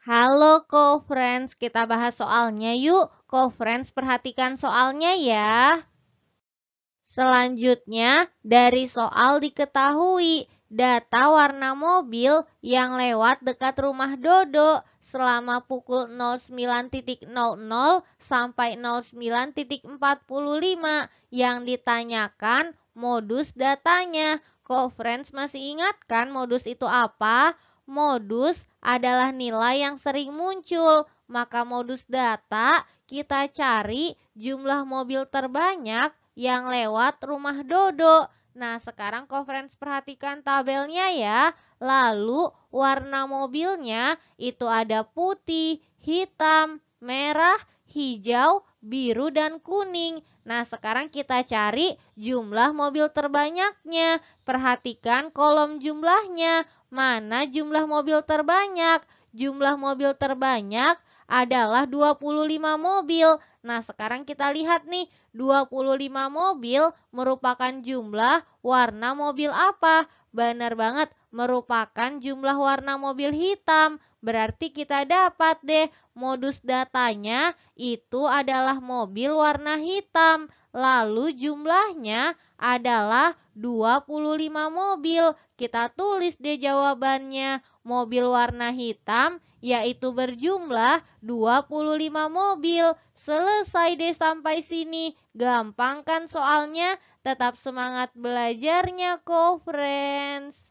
Halo co-friends, kita bahas soalnya yuk. Co-friends perhatikan soalnya ya. Selanjutnya, dari soal diketahui data warna mobil yang lewat dekat rumah Dodo selama pukul 09.00 sampai 09.45 yang ditanyakan modus datanya. Co-friends masih ingat kan modus itu apa? Modus adalah nilai yang sering muncul, maka modus data kita cari jumlah mobil terbanyak yang lewat rumah Dodo. Nah, sekarang conference perhatikan tabelnya ya. Lalu warna mobilnya itu ada putih, hitam, merah, hijau, biru, dan kuning. Nah, sekarang kita cari jumlah mobil terbanyaknya. Perhatikan kolom jumlahnya. Mana jumlah mobil terbanyak? Jumlah mobil terbanyak adalah 25 mobil. Nah, sekarang kita lihat nih, 25 mobil merupakan jumlah warna mobil apa? Benar banget, merupakan jumlah warna mobil hitam. Berarti kita dapat deh modus datanya itu adalah mobil warna hitam. Lalu jumlahnya adalah 25 mobil. Kita tulis deh jawabannya. Mobil warna hitam yaitu berjumlah 25 mobil. Selesai deh sampai sini. Gampang kan soalnya? Tetap semangat belajarnya kok, friends.